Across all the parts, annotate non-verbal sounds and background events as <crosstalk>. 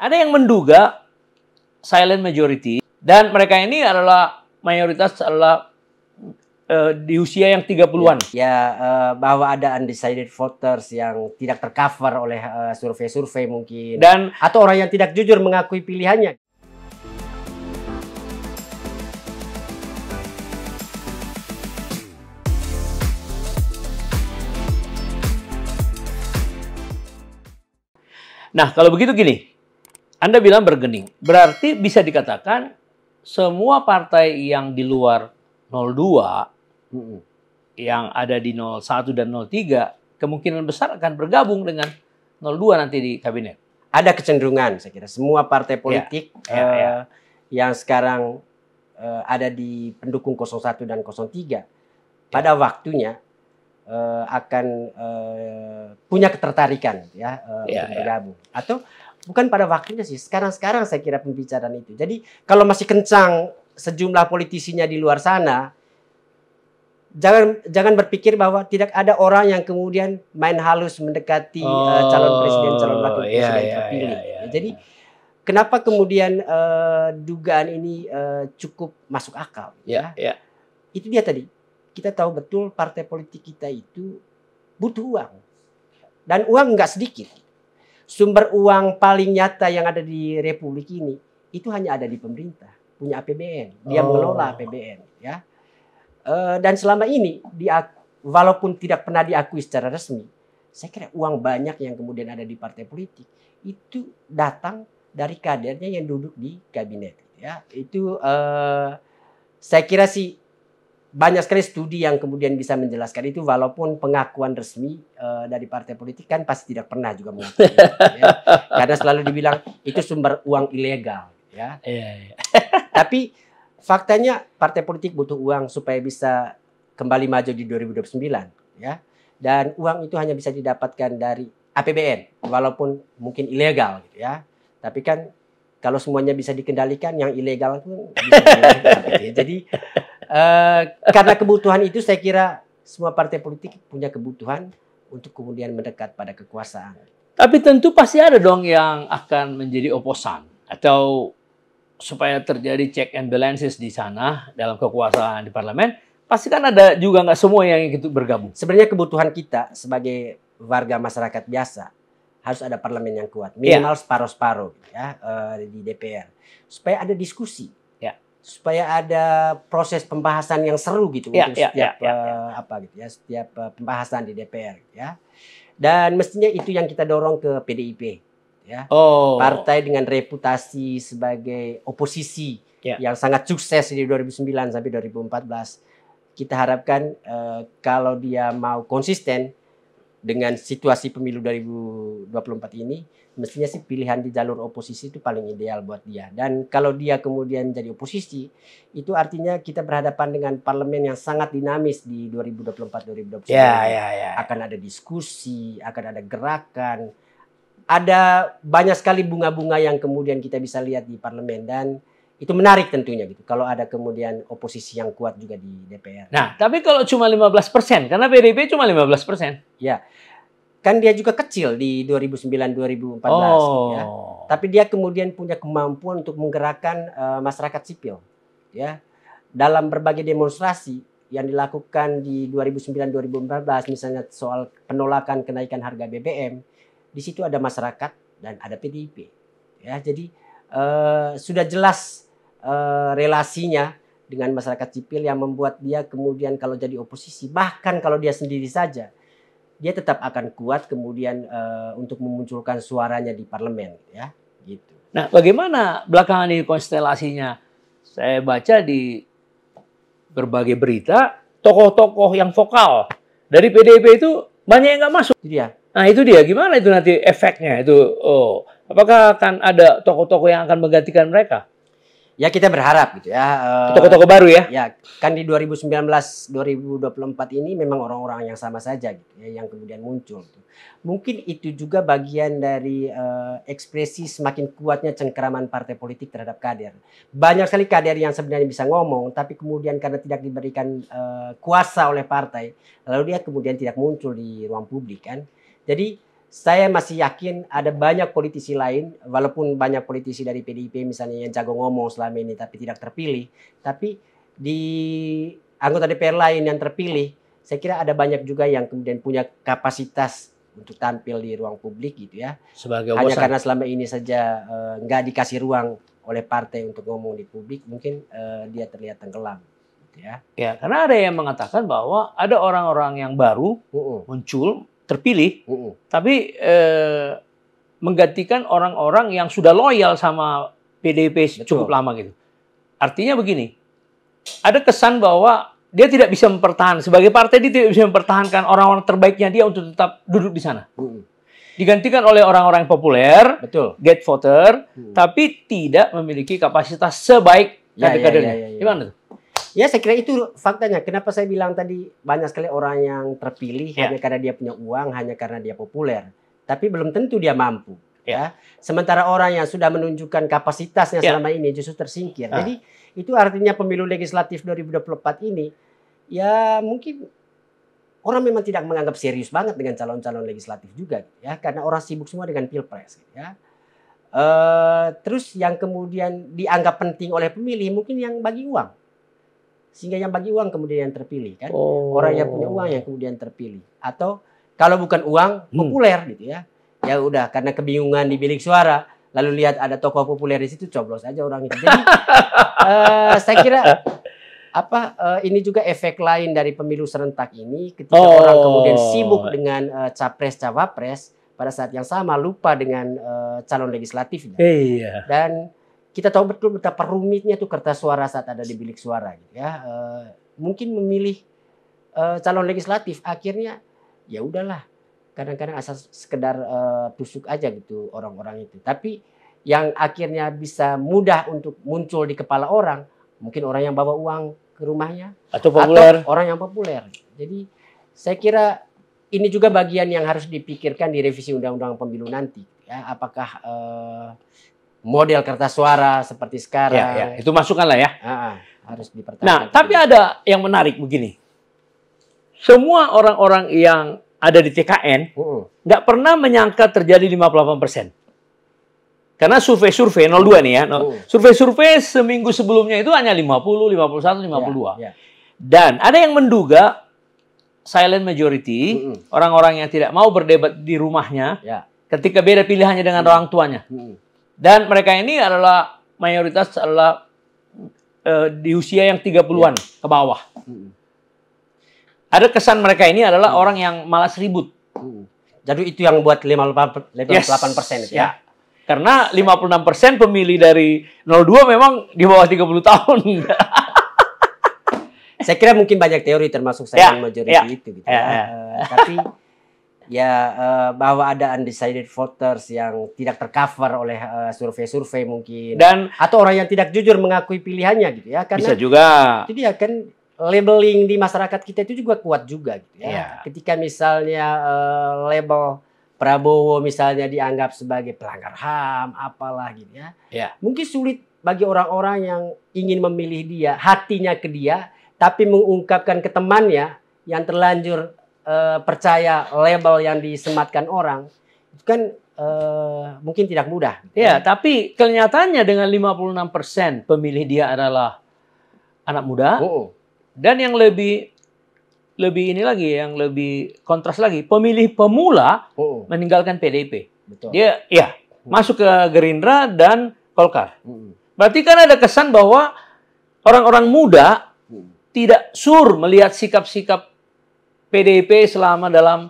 Ada yang menduga silent majority dan mereka ini adalah mayoritas adalah eh, di usia yang 30-an. Ya, ya eh, bahwa ada undecided voters yang tidak tercover oleh eh, survei-survei survei -survei mungkin dan atau orang yang tidak jujur mengakui pilihannya. Nah, kalau begitu gini, anda bilang bergening. Berarti bisa dikatakan semua partai yang di luar 02 mm. yang ada di 01 dan 03 kemungkinan besar akan bergabung dengan 02 nanti di kabinet. Ada kecenderungan saya kira semua partai ya. politik ya, ya, uh, yang sekarang uh, ada di pendukung 01 dan 03 pada waktunya uh, akan uh, punya ketertarikan ya uh, eh, yeah, untuk ya. bergabung yeah. atau bukan pada waktunya sih sekarang-sekarang saya kira pembicaraan itu. Jadi kalau masih kencang sejumlah politisinya di luar sana jangan jangan berpikir bahwa tidak ada orang yang kemudian main halus mendekati oh, uh, calon presiden calon wakil ya, presiden yeah, terpilih. Yeah, yeah, Jadi yeah. kenapa kemudian uh, dugaan ini uh, cukup masuk akal Ya, ya? ya, Itu dia tadi kita tahu betul partai politik kita itu butuh uang. Dan uang nggak sedikit. Sumber uang paling nyata yang ada di Republik ini itu hanya ada di pemerintah, punya APBN, dia oh. mengelola APBN, ya. E, dan selama ini dia, walaupun tidak pernah diakui secara resmi, saya kira uang banyak yang kemudian ada di partai politik itu datang dari kadernya yang duduk di kabinet, ya. Itu e, saya kira sih banyak sekali studi yang kemudian bisa menjelaskan itu walaupun pengakuan resmi uh, dari partai politik kan pasti tidak pernah juga mengakui <laughs> ya. karena selalu dibilang itu sumber uang ilegal ya iya, iya. <laughs> tapi faktanya partai politik butuh uang supaya bisa kembali maju di 2029 ya dan uang itu hanya bisa didapatkan dari APBN walaupun mungkin ilegal gitu ya tapi kan kalau semuanya bisa dikendalikan yang ilegal pun bisa dikendalikan, gitu ya. jadi <laughs> Eh, karena kebutuhan itu saya kira semua partai politik punya kebutuhan untuk kemudian mendekat pada kekuasaan. Tapi tentu pasti ada dong yang akan menjadi oposan atau supaya terjadi check and balances di sana dalam kekuasaan di parlemen. Pasti kan ada juga nggak semua yang itu bergabung. Sebenarnya kebutuhan kita sebagai warga masyarakat biasa harus ada parlemen yang kuat, minimal iya. separuh-separuh gitu ya eh, di DPR supaya ada diskusi supaya ada proses pembahasan yang seru gitu ya, untuk ya, setiap ya, ya, ya. Eh, apa gitu ya setiap eh, pembahasan di DPR gitu ya dan mestinya itu yang kita dorong ke PDIP gitu ya oh. partai dengan reputasi sebagai oposisi ya. yang sangat sukses di 2009 sampai 2014 kita harapkan uh, kalau dia mau konsisten dengan situasi pemilu 2024 ini mestinya sih pilihan di jalur oposisi itu paling ideal buat dia dan kalau dia kemudian jadi oposisi itu artinya kita berhadapan dengan parlemen yang sangat dinamis di 2024 2029 yeah, yeah, yeah. akan ada diskusi akan ada gerakan ada banyak sekali bunga-bunga yang kemudian kita bisa lihat di parlemen dan itu menarik tentunya gitu kalau ada kemudian oposisi yang kuat juga di DPR. Nah, tapi kalau cuma 15% karena PDIP cuma 15%. Ya. Kan dia juga kecil di 2009 2014 ya. oh. ya. Tapi dia kemudian punya kemampuan untuk menggerakkan uh, masyarakat sipil ya. Dalam berbagai demonstrasi yang dilakukan di 2009 2014 misalnya soal penolakan kenaikan harga BBM, di situ ada masyarakat dan ada PDIP. Ya, jadi uh, sudah jelas Eh, relasinya dengan masyarakat sipil yang membuat dia kemudian kalau jadi oposisi bahkan kalau dia sendiri saja dia tetap akan kuat kemudian uh, untuk memunculkan suaranya di parlemen ya gitu. Nah, bagaimana belakangan ini konstelasinya? Saya baca di berbagai berita tokoh-tokoh yang vokal dari PDIP itu banyak yang nggak masuk. Nah itu dia. Gimana itu nanti efeknya itu? Oh, apakah akan ada tokoh-tokoh yang akan menggantikan mereka? ya kita berharap gitu ya. Eh, Toko-toko baru ya? Ya, kan di 2019 2024 ini memang orang-orang yang sama saja gitu ya yang kemudian muncul. Gitu. Mungkin itu juga bagian dari uh, ekspresi semakin kuatnya cengkeraman partai politik terhadap kader. Banyak sekali kader yang sebenarnya bisa ngomong tapi kemudian karena tidak diberikan uh, kuasa oleh partai, lalu dia kemudian tidak muncul di ruang publik kan. Jadi saya masih yakin ada banyak politisi lain, walaupun banyak politisi dari PDIP misalnya yang jago ngomong selama ini tapi tidak terpilih, tapi di anggota DPR lain yang terpilih, saya kira ada banyak juga yang kemudian punya kapasitas untuk tampil di ruang publik gitu ya. Sebagai Hanya karena selama ini saja eh, nggak uh, dikasih ruang oleh partai untuk ngomong di publik, mungkin uh, dia terlihat tenggelam gitu ya. Ya, karena ada yang mengatakan bahwa ada orang-orang yang baru uh -uh. muncul terpilih, uh -uh. tapi eh, menggantikan orang-orang yang sudah loyal sama PDIP Betul. cukup lama gitu. Artinya begini, ada kesan bahwa dia tidak bisa mempertahankan sebagai partai dia tidak bisa mempertahankan orang-orang terbaiknya dia untuk tetap duduk di sana. Uh -uh. Digantikan oleh orang-orang populer, betul, get voter, uh -uh. tapi tidak memiliki kapasitas sebaik kader-kadernya. Ya, ya, ya, ya, ya. Gimana tuh? Ya saya kira itu faktanya. Kenapa saya bilang tadi banyak sekali orang yang terpilih ya. hanya karena dia punya uang, hanya karena dia populer. Tapi belum tentu dia mampu. Ya. ya. Sementara orang yang sudah menunjukkan kapasitasnya ya. selama ini justru tersingkir. Ah. Jadi itu artinya pemilu legislatif 2024 ini ya mungkin orang memang tidak menganggap serius banget dengan calon-calon legislatif juga ya karena orang sibuk semua dengan pilpres ya. Uh, terus yang kemudian dianggap penting oleh pemilih mungkin yang bagi uang sehingga yang bagi uang kemudian yang terpilih kan oh. orang yang punya uang yang kemudian terpilih atau kalau bukan uang hmm. populer gitu ya ya udah karena kebingungan di bilik suara lalu lihat ada tokoh populer di situ coblos aja orang itu jadi uh, <laughs> saya kira apa uh, ini juga efek lain dari pemilu serentak ini ketika oh. orang kemudian sibuk dengan uh, capres cawapres pada saat yang sama lupa dengan uh, calon legislatifnya iya. dan kita tahu betul betapa rumitnya tuh kertas suara saat ada di bilik suara gitu ya. E, mungkin memilih e, calon legislatif akhirnya ya udahlah. Kadang-kadang asal sekedar e, tusuk aja gitu orang-orang itu. Tapi yang akhirnya bisa mudah untuk muncul di kepala orang, mungkin orang yang bawa uang ke rumahnya atau populer. Atau orang yang populer. Jadi saya kira ini juga bagian yang harus dipikirkan di revisi undang-undang pemilu nanti ya apakah model kertas suara seperti sekarang. Ya, ya. Itu masukan lah ya. Ah, ah, harus dipertahankan. Nah, tapi ada yang menarik begini. Semua orang-orang yang ada di TKN nggak uh -uh. pernah menyangka terjadi 58 persen. Karena survei-survei 02 nih ya, survei-survei mm. uh. seminggu sebelumnya itu hanya 50, 51, 52. Yeah, yeah. Dan ada yang menduga silent majority, orang-orang yang tidak mau berdebat di rumahnya, yeah. ketika beda pilihannya dengan orang tuanya. Dan mereka ini adalah mayoritas adalah uh, di usia yang 30-an ya. ke bawah. Hmm. Ada kesan mereka ini adalah hmm. orang yang malas ribut. Hmm. Jadi itu yang buat 58 yes. persen itu ya. ya. Karena 56 persen pemilih dari 02 memang di bawah 30 tahun. <laughs> saya kira mungkin banyak teori termasuk saya ya, yang majority ya, itu gitu. Ya, ya. ya. Tapi ya uh, bahwa ada undecided voters yang tidak tercover oleh eh, survei-survei mungkin dan atau orang yang tidak jujur mengakui pilihannya gitu ya karena bisa juga jadi akan labeling di masyarakat kita itu juga kuat juga gitu ya. Yeah. Ketika misalnya uh, label Prabowo misalnya dianggap sebagai pelanggar HAM apalah gitu ya. Yeah. Mungkin sulit bagi orang-orang yang ingin memilih dia, hatinya ke dia tapi mengungkapkan ke temannya yang terlanjur Eh, percaya label yang disematkan orang itu kan uh, mungkin tidak mudah. Ya, hmm. tapi kenyataannya dengan 56% pemilih dia adalah anak muda. Oh, oh, Dan yang lebih lebih ini lagi yang lebih kontras lagi, pemilih pemula oh, oh. meninggalkan PDIP. Betul. Dia ya oh. masuk ke Gerindra dan Golkar. Hmm, hmm. Berarti kan ada kesan bahwa orang-orang muda tidak sur melihat sikap-sikap PDIP selama dalam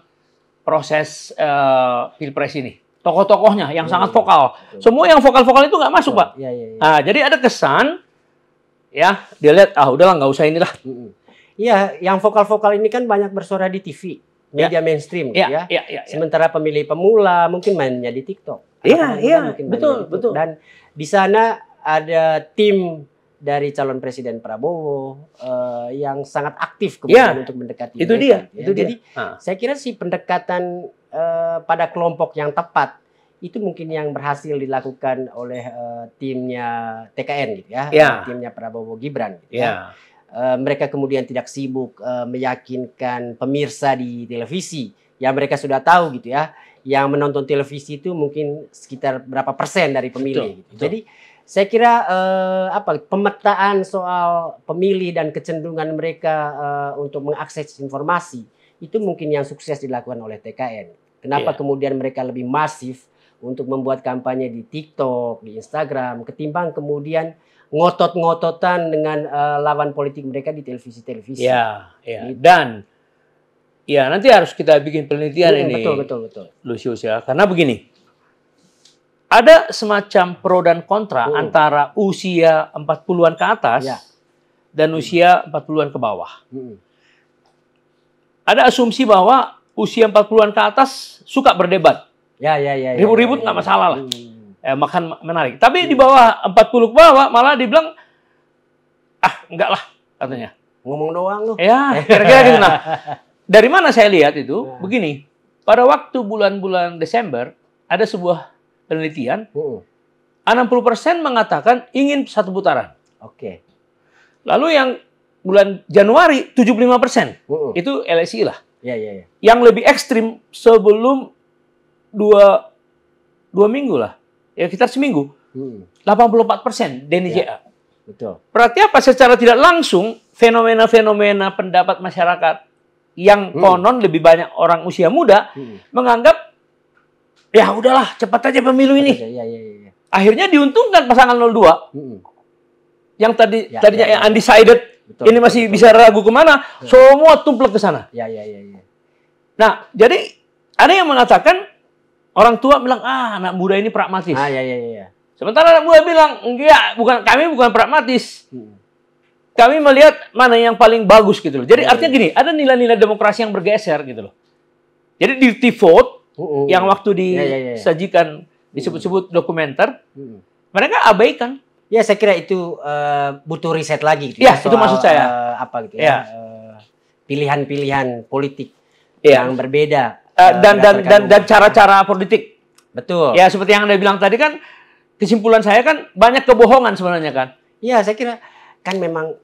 proses uh, pilpres ini. Tokoh-tokohnya yang ya, sangat iya, iya. vokal. Ya. Semua yang vokal-vokal itu nggak masuk, iya, Pak. Ya, ya, ya. Nah, jadi ada kesan, ya, dia lihat, ah udahlah nggak usah inilah. Iya, yang vokal-vokal ini kan banyak bersuara di TV, media mainstream, ya, ya. Ya, ya, Sementara pemilih pemula mungkin mainnya di TikTok. Iya, iya, betul, betul. Dan di sana ada tim dari calon presiden Prabowo uh, yang sangat aktif iya, kemudian ya, untuk mendekati itu mereka. Dia, gitu ya. itu Jadi dia. saya kira si pendekatan uh, pada kelompok yang tepat itu mungkin yang berhasil dilakukan oleh uh, timnya TKN gitu ya, ya. timnya Prabowo Gibran. Gitu ya. ya. Uh, mereka kemudian tidak sibuk uh, meyakinkan pemirsa di televisi yang mereka sudah tahu gitu ya yang menonton televisi itu mungkin sekitar berapa persen dari pemilih gitu. jadi saya kira eh, apa pemetaan soal pemilih dan kecenderungan mereka eh, untuk mengakses informasi itu mungkin yang sukses dilakukan oleh TKN. Kenapa yeah. kemudian mereka lebih masif untuk membuat kampanye di TikTok, di Instagram, ketimbang kemudian ngotot-ngototan dengan uh, lawan politik mereka di televisi-televisi. Ya, ya. Dan ya nanti harus kita bikin penelitian hmm, ini. Betul, betul, betul. Lucius ya, karena begini ada semacam pro dan kontra oh. antara usia 40-an ke atas ya. dan usia 40-an ke bawah. Hmm. Ada asumsi bahwa usia 40-an ke atas suka berdebat. Ya, ya, ya. ya Ribut-ribut ya, nggak ya, ya, ya. masalah lah. Hmm. Eh, makan menarik. Tapi hmm. di bawah 40 ke bawah malah dibilang, ah enggak lah katanya. Ngomong doang loh. Ya, kira-kira gitu. Nah, <laughs> dari mana saya lihat itu? Ya. Begini, pada waktu bulan-bulan Desember, ada sebuah penelitian, uh -uh. 60% mengatakan ingin satu putaran. Oke. Okay. Lalu yang bulan Januari 75%. Uh -uh. Itu LSI lah. Ya, ya, ya. Yang lebih ekstrim sebelum dua, dua minggu lah. Ya, kita seminggu. Uh -uh. 84% persen ya. Betul. Berarti apa? Secara tidak langsung, fenomena-fenomena pendapat masyarakat yang hmm. konon lebih banyak orang usia muda hmm. menganggap ya udahlah cepat aja pemilu ini. Ya, ya, ya, ya. Akhirnya diuntungkan pasangan 02. Hmm. Yang tadi ya, tadinya ya, ya. ya. undecided, betul, ini masih betul, bisa ragu kemana, ya. semua tumplek ke sana. Ya, ya, ya, ya. Nah, jadi ada yang mengatakan orang tua bilang ah anak muda ini pragmatis. Ah, ya, ya, ya. ya. Sementara anak muda bilang enggak, bukan kami bukan pragmatis. Hmm. Kami melihat mana yang paling bagus gitu loh. Jadi ya, artinya ya. gini, ada nilai-nilai demokrasi yang bergeser gitu loh. Jadi di vote uh, uh, yang waktu disajikan ya, ya, ya, yeah, hmm. yeah, yeah. disebut-sebut dokumenter, uh, mereka abaikan. Ya saya kira itu uh, butuh riset lagi. Gitu, ya, ya itu maksud saya. Uh, apa gitu ya? Eh, pilihan-pilihan politik ya. yang berbeda. Uh, dan, dan dan dan cara-cara politik. Betul. Ya seperti yang anda bilang tadi kan kesimpulan saya kan banyak kebohongan sebenarnya kan. ya saya kira kan memang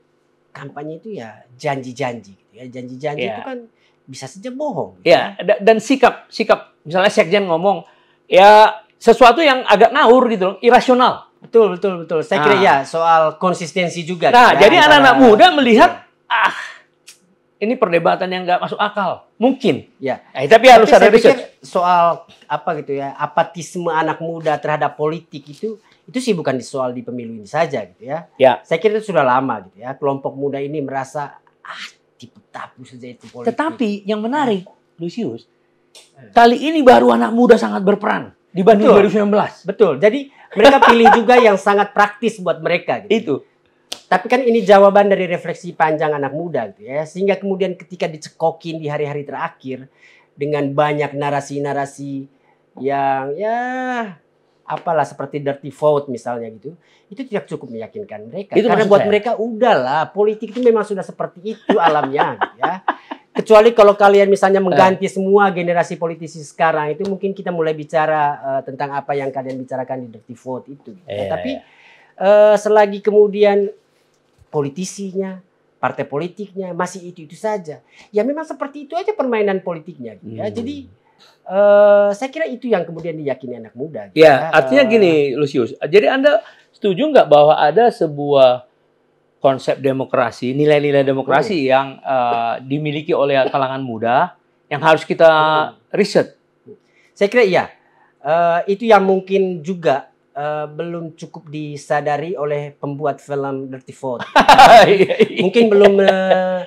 kampanye itu ya janji-janji gitu ya janji-janji yeah. itu kan bisa saja bohong. Ya, ya. dan sikap sikap misalnya sekjen ngomong ya sesuatu yang agak ngawur gitu loh, irasional. Betul, betul, betul. Saya kira ah. ya soal konsistensi juga. Nah, ya, jadi anak-anak muda melihat ya. ah ini perdebatan yang nggak masuk akal. Mungkin. Ya. Eh, tapi harus ada riset. Soal apa gitu ya, apatisme anak muda terhadap politik itu itu sih bukan soal di pemilu ini saja gitu ya. Ya. Saya kira itu sudah lama gitu ya. Kelompok muda ini merasa ah tetapi saja itu politik. Tetapi yang menarik, nah. Lucius, eh. kali ini baru anak muda sangat berperan dibanding Betul. 2019. Betul. Jadi mereka pilih juga yang sangat praktis buat mereka. Gitu. Itu. Tapi kan ini jawaban dari refleksi panjang anak muda gitu ya. Sehingga kemudian ketika dicekokin di hari-hari terakhir dengan banyak narasi-narasi yang ya apalah seperti dirty vote misalnya gitu, itu tidak cukup meyakinkan mereka. Itu Karena buat saya. mereka udahlah politik itu memang sudah seperti itu alamnya, <laughs> gitu ya. Kecuali kalau kalian misalnya mengganti eh. semua generasi politisi sekarang itu mungkin kita mulai bicara uh, tentang apa yang kalian bicarakan di dirty vote itu. Gitu. Yeah. Tapi uh, selagi kemudian politisinya, partai politiknya masih itu itu saja, ya memang seperti itu aja permainan politiknya. Gitu, ya. Hmm. Jadi uh, saya kira itu yang kemudian diyakini anak muda. Gitu. Ya, ya. artinya uh, gini, Lucius. Jadi Anda setuju nggak bahwa ada sebuah konsep demokrasi, nilai-nilai demokrasi yang uh, dimiliki oleh kalangan muda yang harus kita riset? Saya kira iya. Uh, itu yang mungkin juga uh, belum cukup disadari oleh pembuat film Dirty Food. <laughs> Iya, iya. mungkin belum uh,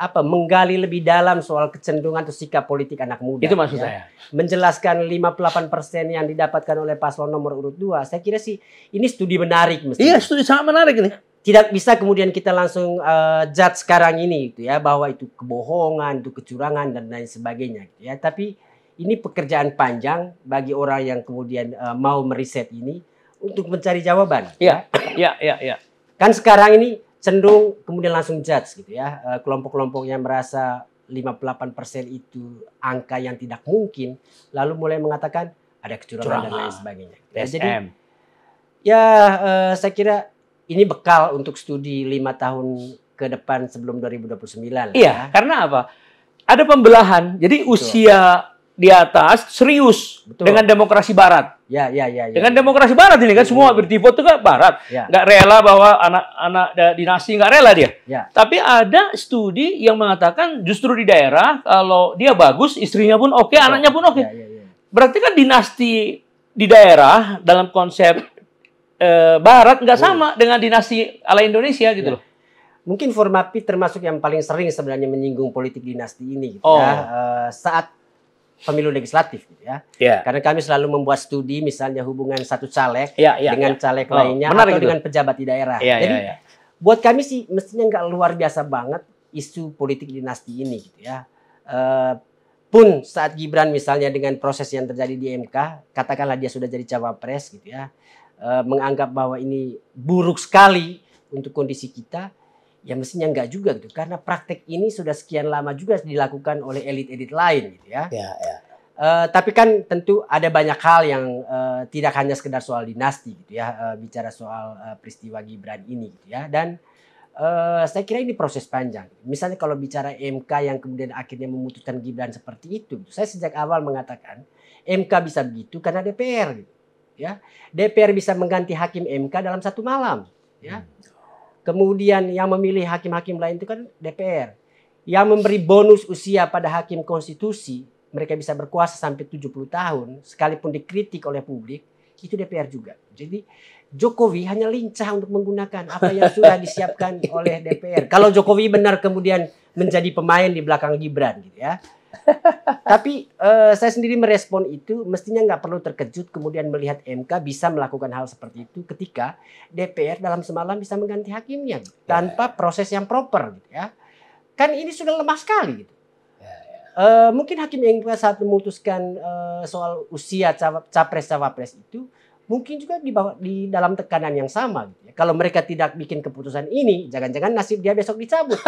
apa menggali lebih dalam soal kecenderungan atau sikap politik anak muda. Itu maksud ya. saya. Menjelaskan 58% yang didapatkan oleh paslon nomor urut dua Saya kira sih ini studi menarik mestinya. Iya, studi sangat menarik ini. Tidak bisa kemudian kita langsung uh, judge sekarang ini gitu ya bahwa itu kebohongan, itu kecurangan dan lain sebagainya gitu ya. Tapi ini pekerjaan panjang bagi orang yang kemudian uh, mau meriset ini untuk mencari jawaban. Iya, ya. iya, iya, iya. Kan sekarang ini cenderung kemudian langsung judge gitu ya. Eh, Kelompok-kelompok yang merasa 58% itu angka yang tidak mungkin lalu mulai mengatakan ada kecurangan Curang. dan lain sebagainya. Nah, ya, jadi ya uh, eh, saya kira ini bekal untuk studi lima tahun ke depan sebelum 2029. Iya, ya. karena apa? Ada pembelahan. Jadi Betul. usia di atas serius Betul. dengan demokrasi barat. Ya, ya, ya, ya. Dengan demokrasi barat ini kan ya, semua iya. bertipu itu kan barat. Ya. Nggak rela bahwa anak-anak dinasti nggak rela dia. Ya. Tapi ada studi yang mengatakan justru di daerah kalau dia bagus, istrinya pun oke, okay, anaknya pun oke. Okay. Ya, ya, ya. Berarti kan dinasti di daerah dalam konsep eh, barat nggak sama dengan dinasti ala Indonesia gitu ya. loh mungkin formapi termasuk yang paling sering sebenarnya menyinggung politik dinasti ini. Gitu oh. ya. Eh, saat pemilu legislatif gitu ya. Yeah. Karena kami selalu membuat studi misalnya hubungan satu caleg yeah, yeah, dengan yeah. caleg oh, lainnya atau gitu. dengan pejabat di daerah. Yeah, ya, Jadi yeah, yeah. buat kami sih mestinya nggak luar biasa banget isu politik dinasti ini gitu ya. Uh, pun saat Gibran misalnya dengan proses yang terjadi di MK, katakanlah dia sudah jadi cawapres gitu ya, uh, menganggap bahwa ini buruk sekali untuk kondisi kita, ya mestinya enggak juga gitu karena praktek ini sudah sekian lama juga dilakukan oleh elit-elit lain gitu ya. Ya, ya. Uh, tapi kan tentu ada banyak hal yang uh, tidak hanya sekedar soal dinasti gitu ya uh, bicara soal uh, peristiwa Gibran ini gitu ya dan uh, saya kira ini proses panjang. Misalnya kalau bicara MK yang kemudian akhirnya memutuskan Gibran seperti itu, gitu. saya sejak awal mengatakan MK bisa begitu karena DPR gitu ya. DPR bisa mengganti hakim MK dalam satu malam ya. Hmm. Kemudian yang memilih hakim-hakim lain itu kan DPR. Yang memberi bonus usia pada hakim konstitusi mereka bisa berkuasa sampai 70 tahun, sekalipun dikritik oleh publik, itu DPR juga. Jadi Jokowi hanya lincah untuk menggunakan apa yang <laughs> sudah disiapkan oleh DPR. Kalau Jokowi benar kemudian menjadi pemain di belakang Gibran gitu ya. Tapi uh, saya sendiri merespon itu mestinya nggak perlu terkejut kemudian melihat MK bisa melakukan hal seperti itu ketika DPR dalam semalam bisa mengganti hakimnya gitu, tanpa proses yang proper gitu ya. Kan ini sudah lemah sekali gitu. Eh, mungkin hakim yang saat memutuskan uh, soal usia capres cawapres itu mungkin juga di, bawah, di dalam tekanan yang sama. Gitu ya. Kalau mereka tidak bikin keputusan ini, jangan-jangan nasib dia besok dicabut.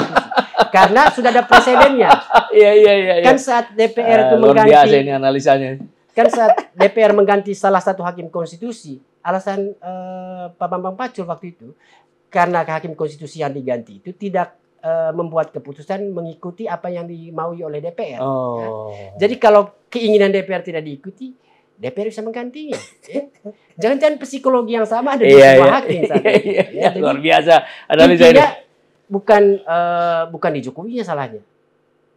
<laughs> Karena sudah ada presidennya. Iya, iya, iya. iya. Kan saat DPR uh, itu eh, luar biasa ini analisanya. Kan saat DPR mengganti salah satu hakim konstitusi, alasan uh, Pak Bambang Pacul waktu itu, karena hakim konstitusi yang diganti itu tidak Eh, membuat keputusan mengikuti apa yang dimaui oleh DPR. Oh. Ya. Jadi kalau keinginan DPR tidak diikuti, DPR bisa menggantinya. Ya. Jangan-jangan psikologi yang sama ada di iya, semua iya. hakim. Iya, iya, iya. Ya, iya. luar biasa. Ada intinya bukan uh, bukan di Jokowi-nya salahnya.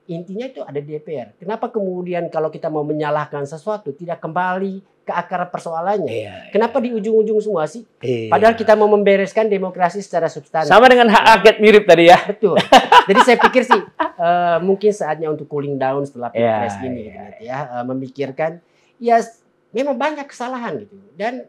Intinya itu ada DPR. Kenapa kemudian kalau kita mau menyalahkan sesuatu tidak kembali ke akar persoalannya. Iya, iya. Kenapa iya. di ujung-ujung semua sih? Iya. Padahal kita mau membereskan demokrasi secara substansi. Sama dengan hak angket mirip tadi ya. Betul. Jadi saya pikir sih uh, mungkin saatnya untuk cooling down setelah iya, pilpres ini, iya. gitu iya. ya, uh, memikirkan ya memang banyak kesalahan gitu dan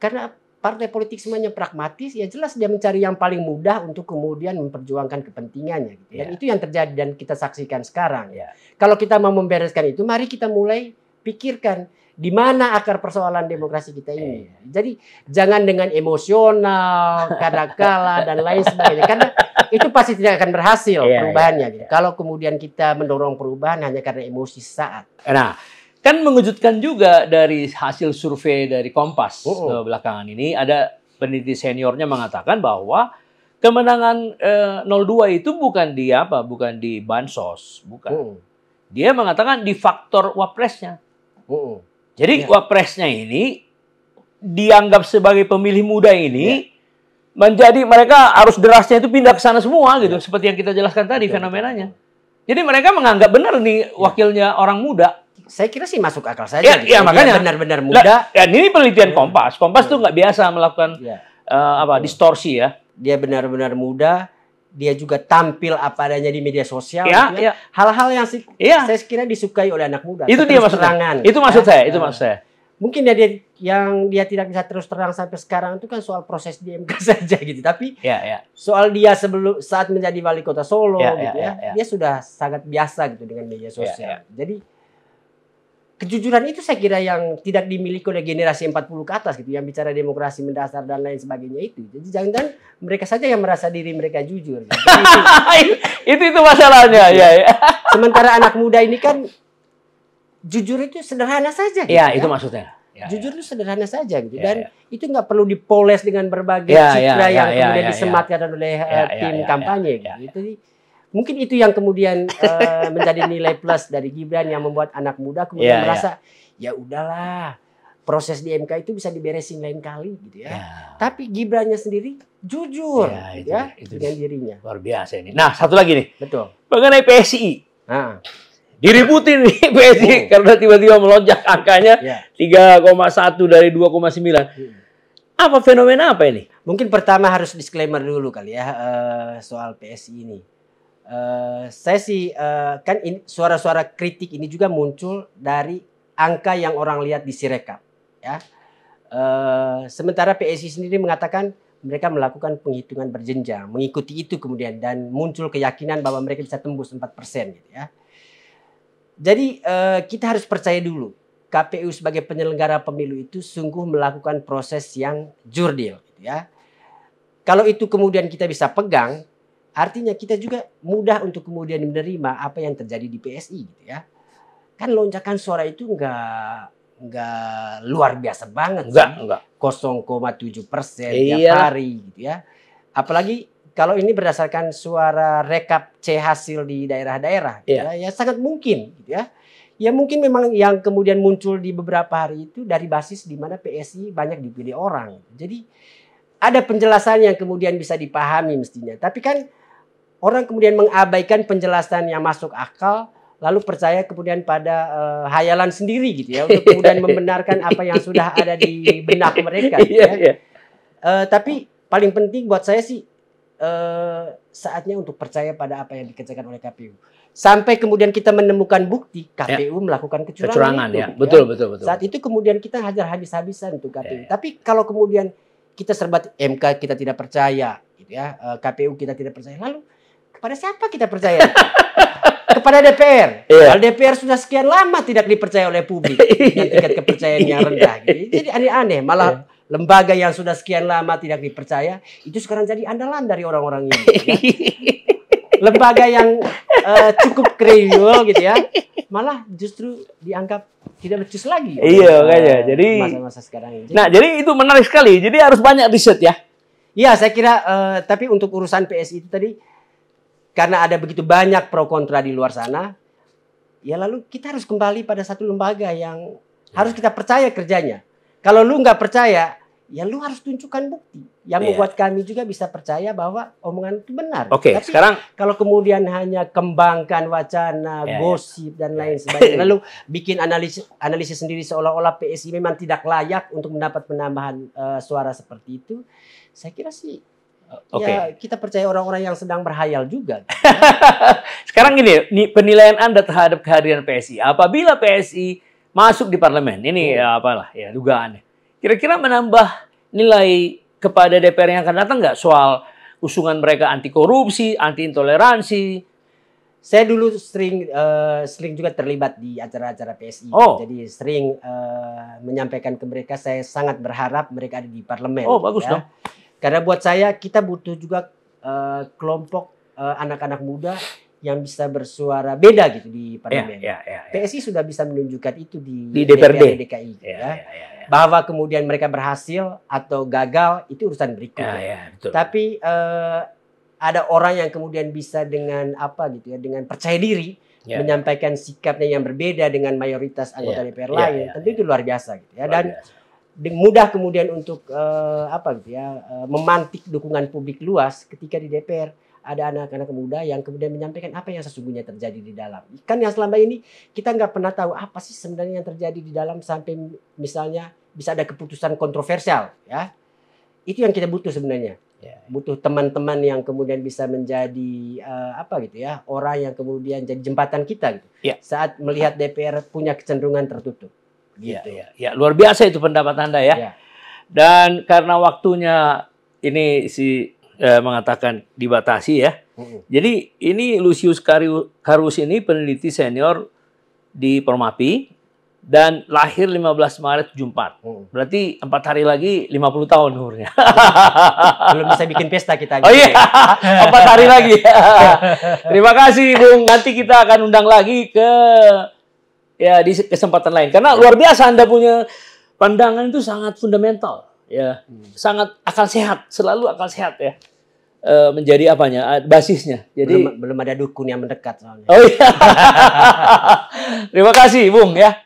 karena partai politik semuanya pragmatis ya jelas dia mencari yang paling mudah untuk kemudian memperjuangkan kepentingannya gitu. dan yeah. itu yang terjadi dan kita saksikan sekarang yeah. kalau kita mau membereskan itu mari kita mulai pikirkan di mana akar persoalan demokrasi kita ini. Iya. Jadi jangan dengan emosional, kadakala dan lain sebagainya karena itu pasti tidak akan berhasil iya, iya perubahannya. Iya, iya. Kalau kemudian kita mendorong perubahan hanya karena emosi saat. Nah, kan mengejutkan juga dari hasil survei dari Kompas uh -uh. belakangan ini ada peneliti seniornya mengatakan bahwa kemenangan eh, 02 itu bukan di apa, bukan di bansos, bukan. Uh Dia mengatakan di faktor wapresnya. Uh -uh. Jadi ya. wapresnya ini dianggap sebagai pemilih muda ini ya. menjadi mereka arus derasnya itu pindah ke sana semua gitu, iya. seperti yang kita jelaskan tadi ya. fenomenanya. Jadi mereka menganggap benar nih iya. wakilnya orang muda. Saya kira sih masuk akal saja. Ya, gitu. ya makanya benar-benar muda. Nah, ya, ini penelitian ya. Kompas. Kompas ya. tuh iya. nggak biasa melakukan ya. uh, apa distorsi ya. Dia benar-benar muda dia juga tampil apa adanya di media sosial. Ya, gitu kan. ya. Hal-hal yang si, ya. saya kira disukai oleh anak muda. Itu dia maksud tangan. Itu maksud ya. saya, itu maksud saya. Mungkin ya dia yang dia tidak bisa terus terang sampai sekarang itu kan soal proses di MK <laughs> saja gitu. Tapi ya, ya. soal dia sebelum saat menjadi wali kota Solo ya, gitu ya, ya, ya, ya. dia sudah sangat biasa gitu dengan media sosial. Ya, ya. Jadi kejujuran itu saya kira yang tidak dimiliki oleh generasi 40 ke atas gitu yang bicara demokrasi mendasar dan lain sebagainya itu. Jadi jangan-jangan mereka saja yang merasa diri mereka jujur. Gitu. <laughs> itu, itu masalahnya ya. ya. Sementara anak muda ini kan jujur itu sederhana saja. Gitu, ya, ya, itu maksudnya. Ya, jujur ya. itu sederhana saja gitu iya, dan ya. itu nggak perlu dipoles dengan berbagai ya, citra ya, yang ya, kemudian ya, disematkan ya. oleh ya, tim ya, kampanye ya, gitu. Ya mungkin itu yang kemudian uh, <laughs> menjadi nilai plus dari Gibran yang membuat anak muda kemudian yeah, iya. merasa yeah. ya udahlah proses di MK itu bisa diberesin lain kali gitu ya. Yeah. Tapi Gibrannya sendiri jujur ya, itu, ya itu, dengan dirinya. Luar biasa ini. Nah, satu lagi nih. Betul. Mengenai PSI. Nah. Diributin nih <laughs> PSI oh. karena tiba-tiba melonjak angkanya yeah. 3,1 dari 2,9. Hmm. Apa fenomena apa ini? Mungkin pertama harus disclaimer dulu kali ya uh, soal PSI ini Eh, saya sih uh, kan suara-suara kritik ini juga muncul dari angka yang orang lihat di Sirekap, ya. Uh, sementara PSI sendiri mengatakan mereka melakukan penghitungan berjenjang, mengikuti itu kemudian dan muncul keyakinan bahwa mereka bisa tembus 4% gitu ya. Jadi uh, kita harus percaya dulu KPU sebagai penyelenggara pemilu itu sungguh melakukan proses yang jurdil gitu ya. Kalau itu kemudian kita bisa pegang Artinya kita juga mudah untuk kemudian menerima apa yang terjadi di PSI gitu ya. Kan lonjakan suara itu enggak enggak luar biasa banget enggak, sih. enggak. 0,7 persen tiap iya. hari gitu ya. Apalagi kalau ini berdasarkan suara rekap C hasil di daerah-daerah gitu iya. ya, ya sangat mungkin gitu ya. Ya mungkin memang yang kemudian muncul di beberapa hari itu dari basis di mana PSI banyak dipilih orang. Jadi ada penjelasan yang kemudian bisa dipahami mestinya. Tapi kan orang kemudian mengabaikan penjelasan yang masuk akal lalu percaya kemudian pada uh, hayalan sendiri gitu ya untuk kemudian membenarkan apa yang sudah ada di benak mereka gitu iya, ya. Yeah, iya. yeah. Uh, tapi paling penting buat saya sih uh, saatnya untuk percaya pada apa yang dikerjakan oleh KPU. Sampai kemudian kita menemukan bukti ya. KPU yeah. melakukan kecurangan. Kecurangan itu, ya. betul, gitu ya. betul betul betul. Saat itu kemudian kita hajar habis-habisan untuk KPU. Ya, ya. Tapi kalau kemudian kita serbat MK kita tidak percaya gitu ya, eh, KPU kita tidak percaya. Lalu pada siapa kita percaya? <laughs> Kepada DPR. Yeah. Kalau DPR sudah sekian lama tidak dipercaya oleh publik, <laughs> dengan tingkat kepercayaan yang rendah. Iya. Gitu. Jadi aneh-aneh, malah yeah lembaga yang sudah sekian lama tidak dipercaya itu sekarang jadi andalan dari orang-orang ini. Ya. Kan? <laughs> lembaga yang uh, cukup kredibel gitu ya, malah justru dianggap tidak becus lagi. Iya makanya. Uh, jadi masa-masa sekarang ini. nah jadi itu menarik sekali. Jadi harus banyak riset ya. Iya saya kira uh, tapi untuk urusan PSI itu tadi karena ada begitu banyak pro kontra di luar sana, ya lalu kita harus kembali pada satu lembaga yang harus kita percaya kerjanya. Kalau lu nggak percaya, ya lu harus tunjukkan bukti yang yeah. membuat kami juga bisa percaya bahwa omongan itu benar. Oke, okay, sekarang kalau kemudian hanya kembangkan wacana, yeah, iya. gosip yeah. dan iya. lain sebagainya, <laughs> lalu bikin analisis analisis sendiri seolah-olah PSI memang tidak layak untuk mendapat penambahan uh, suara seperti itu, saya kira sih Okay. Ya, kita percaya orang-orang yang sedang berhayal juga. <laughs> Sekarang gini, penilaian Anda terhadap kehadiran PSI. Apabila PSI masuk di parlemen, ini hmm. ya apalah ya dugaannya. Kira-kira menambah nilai kepada DPR yang akan datang nggak soal usungan mereka anti korupsi, anti intoleransi, saya dulu sering uh, sering juga terlibat di acara-acara PSI. Oh. Jadi sering uh, menyampaikan ke mereka saya sangat berharap mereka ada di parlemen. Oh, bagus ya. dong. Karena buat saya kita butuh juga uh, kelompok eh, anak-anak uh, muda yang bisa bersuara beda gitu di ya, parlemen. Yeah, yeah, yeah, yeah. PSI sudah bisa menunjukkan itu di, di DPRD DKI. yeah, gitu ya. yeah, yeah, yeah. Ya. Bahwa kemudian mereka berhasil atau gagal itu urusan berikutnya. Yeah, yeah, ya, Tapi uh, ada orang yang kemudian bisa dengan apa gitu ya, dengan percaya diri yeah. menyampaikan sikapnya yang berbeda dengan mayoritas anggota yeah. DPR lain. yeah, yeah, Tentu yeah. itu luar biasa gitu ya. Dan biasa mudah kemudian untuk uh, apa gitu ya uh, memantik dukungan publik luas ketika di DPR ada anak-anak muda yang kemudian menyampaikan apa yang sesungguhnya terjadi di dalam. Kan yang selama ini kita nggak pernah tahu apa sih sebenarnya yang terjadi di dalam sampai misalnya bisa ada keputusan kontroversial, ya. Itu yang kita butuh sebenarnya. Yeah. Butuh teman-teman yang kemudian bisa menjadi uh, apa gitu ya, orang yang kemudian jadi jembatan kita gitu. Yeah. Saat melihat DPR punya kecenderungan tertutup. Iya, gitu. Ya, ya. luar biasa itu pendapat Anda ya. ya. Dan karena waktunya ini si eh, mengatakan dibatasi ya. Mm -hmm. Jadi ini Lucius Carus ini peneliti senior di Permapi dan lahir 15 Maret 74. Mm. Berarti empat hari lagi 50 tahun umurnya. <laughs> Belum bisa bikin pesta kita. Gitu oh iya, ya. <laughs> empat hari lagi. <laughs> Terima kasih Bung. Nanti kita akan undang lagi ke ya di kesempatan lain karena luar biasa Anda punya pandangan itu sangat fundamental ya hmm. sangat akal sehat selalu akal sehat ya e, menjadi apanya basisnya jadi belum, belum ada dukun yang mendekat soalnya oh iya <laughs> terima kasih Bung ya